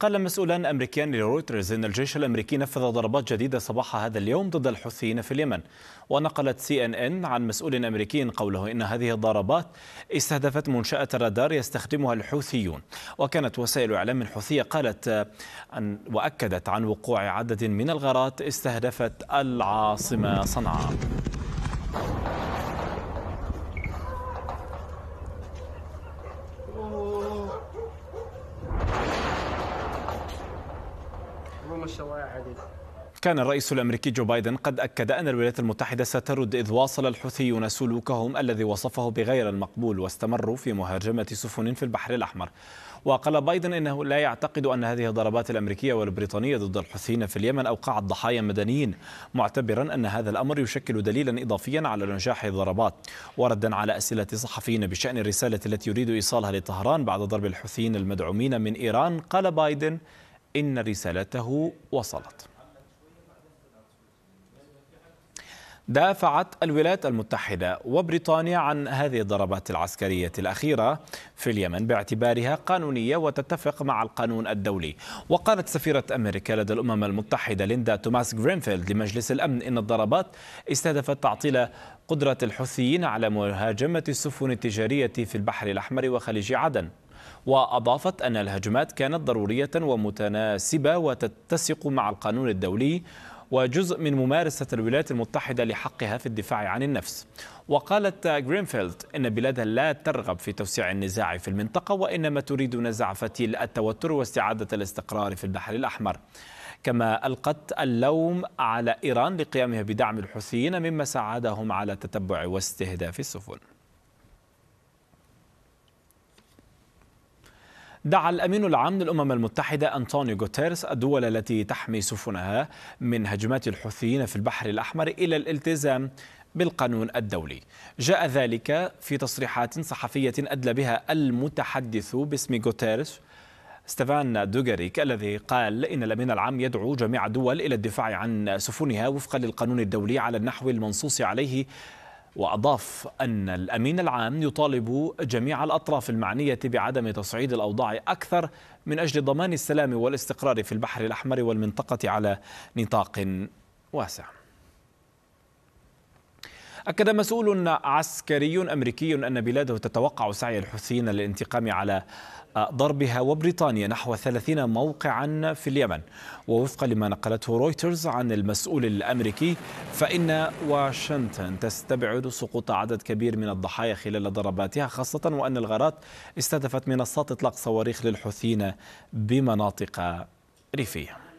قال مسؤولان أمريكيان لرويترز إن الجيش الأمريكي نفذ ضربات جديدة صباح هذا اليوم ضد الحوثيين في اليمن ونقلت سي إن إن عن مسؤول أمريكي قوله إن هذه الضربات استهدفت منشأة الرادار يستخدمها الحوثيون وكانت وسائل إعلام حوثية قالت أن وأكدت عن وقوع عدد من الغارات استهدفت العاصمة صنعاء كان الرئيس الامريكي جو بايدن قد اكد ان الولايات المتحده سترد اذ واصل الحوثيون سلوكهم الذي وصفه بغير المقبول واستمروا في مهاجمه سفن في البحر الاحمر. وقال بايدن انه لا يعتقد ان هذه الضربات الامريكيه والبريطانيه ضد الحوثيين في اليمن اوقعت ضحايا مدنيين، معتبرا ان هذا الامر يشكل دليلا اضافيا على نجاح الضربات، وردا على اسئله صحفيين بشان الرساله التي يريد ايصالها لطهران بعد ضرب الحوثيين المدعومين من ايران، قال بايدن: إن رسالته وصلت دافعت الولايات المتحدة وبريطانيا عن هذه الضربات العسكرية الأخيرة في اليمن باعتبارها قانونية وتتفق مع القانون الدولي وقالت سفيرة أمريكا لدى الأمم المتحدة ليندا توماس غرينفيلد لمجلس الأمن إن الضربات استهدفت تعطيل قدرة الحوثيين على مهاجمة السفن التجارية في البحر الأحمر وخليج عدن وأضافت أن الهجمات كانت ضرورية ومتناسبة وتتسق مع القانون الدولي وجزء من ممارسة الولايات المتحدة لحقها في الدفاع عن النفس وقالت غرينفيلد إن بلادها لا ترغب في توسيع النزاع في المنطقة وإنما تريد نزع فتيل التوتر واستعادة الاستقرار في البحر الأحمر كما ألقت اللوم على إيران لقيامها بدعم الحوثيين مما ساعدهم على تتبع واستهداف السفن دعا الأمين العام للأمم المتحدة أنطونيو غوتيرس الدول التي تحمي سفنها من هجمات الحوثيين في البحر الأحمر إلى الالتزام بالقانون الدولي جاء ذلك في تصريحات صحفية أدلى بها المتحدث باسم غوتيرس ستيفان دوغريك الذي قال إن الأمين العام يدعو جميع الدول إلى الدفاع عن سفنها وفقا للقانون الدولي على النحو المنصوص عليه وأضاف أن الأمين العام يطالب جميع الأطراف المعنية بعدم تصعيد الأوضاع أكثر من أجل ضمان السلام والاستقرار في البحر الأحمر والمنطقة على نطاق واسع أكد مسؤول عسكري أمريكي أن بلاده تتوقع سعي الحوثيين للانتقام على ضربها وبريطانيا نحو 30 موقعا في اليمن ووفقا لما نقلته رويترز عن المسؤول الأمريكي فإن واشنطن تستبعد سقوط عدد كبير من الضحايا خلال ضرباتها خاصة وأن الغارات استهدفت منصات إطلاق صواريخ للحوثيين بمناطق ريفيه